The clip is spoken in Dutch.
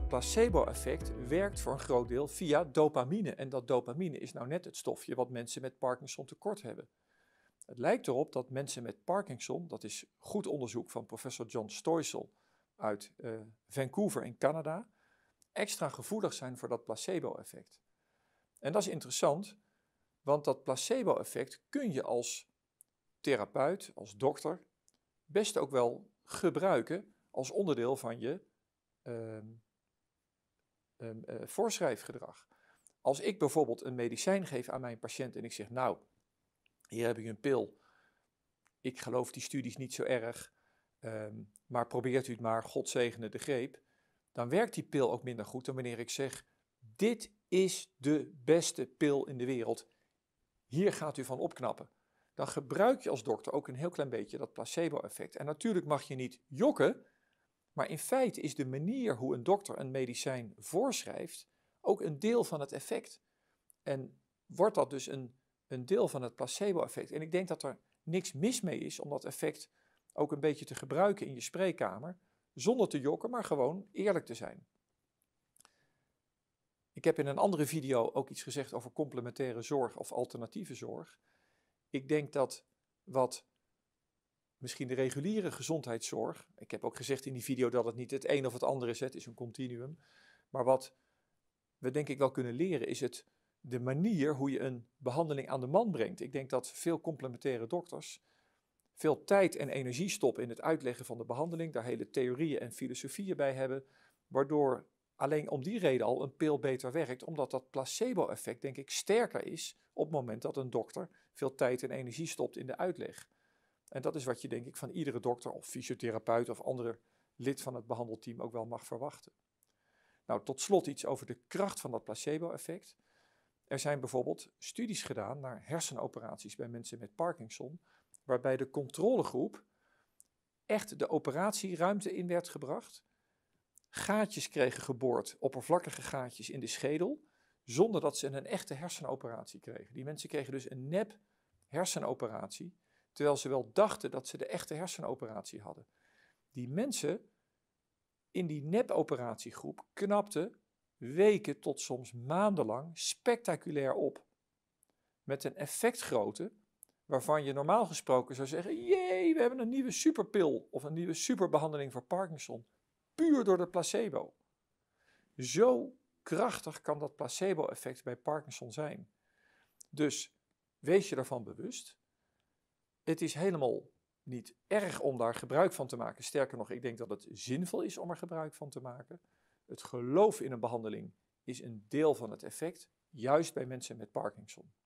dat placebo-effect werkt voor een groot deel via dopamine. En dat dopamine is nou net het stofje wat mensen met Parkinson tekort hebben. Het lijkt erop dat mensen met Parkinson, dat is goed onderzoek van professor John Stoysel uit eh, Vancouver in Canada, extra gevoelig zijn voor dat placebo-effect. En dat is interessant, want dat placebo-effect kun je als therapeut, als dokter, best ook wel gebruiken als onderdeel van je ehm, Ehm, eh, voorschrijfgedrag. Als ik bijvoorbeeld een medicijn geef aan mijn patiënt en ik zeg, nou, hier heb je een pil. Ik geloof die studies niet zo erg, ehm, maar probeert u het maar, God zegene de greep. Dan werkt die pil ook minder goed dan wanneer ik zeg, dit is de beste pil in de wereld. Hier gaat u van opknappen. Dan gebruik je als dokter ook een heel klein beetje dat placebo-effect. En natuurlijk mag je niet jokken, maar in feite is de manier hoe een dokter een medicijn voorschrijft ook een deel van het effect. En wordt dat dus een, een deel van het placebo-effect. En ik denk dat er niks mis mee is om dat effect ook een beetje te gebruiken in je spreekkamer, zonder te jokken, maar gewoon eerlijk te zijn. Ik heb in een andere video ook iets gezegd over complementaire zorg of alternatieve zorg. Ik denk dat wat misschien de reguliere gezondheidszorg. Ik heb ook gezegd in die video dat het niet het een of het andere is, het is een continuum. Maar wat we denk ik wel kunnen leren is het, de manier hoe je een behandeling aan de man brengt. Ik denk dat veel complementaire dokters veel tijd en energie stoppen in het uitleggen van de behandeling, daar hele theorieën en filosofieën bij hebben, waardoor alleen om die reden al een pil beter werkt, omdat dat placebo-effect denk ik sterker is op het moment dat een dokter veel tijd en energie stopt in de uitleg. En dat is wat je denk ik van iedere dokter of fysiotherapeut of andere lid van het behandelteam ook wel mag verwachten. Nou, tot slot iets over de kracht van dat placebo-effect. Er zijn bijvoorbeeld studies gedaan naar hersenoperaties bij mensen met Parkinson, waarbij de controlegroep echt de operatieruimte in werd gebracht. Gaatjes kregen geboord, oppervlakkige gaatjes in de schedel, zonder dat ze een echte hersenoperatie kregen. Die mensen kregen dus een nep hersenoperatie terwijl ze wel dachten dat ze de echte hersenoperatie hadden. Die mensen in die nepoperatiegroep knapten weken tot soms maandenlang spectaculair op. Met een effectgrootte waarvan je normaal gesproken zou zeggen: jee, we hebben een nieuwe superpil of een nieuwe superbehandeling voor Parkinson. Puur door de placebo. Zo krachtig kan dat placebo-effect bij Parkinson zijn. Dus wees je ervan bewust het is helemaal niet erg om daar gebruik van te maken. Sterker nog, ik denk dat het zinvol is om er gebruik van te maken. Het geloof in een behandeling is een deel van het effect, juist bij mensen met Parkinson.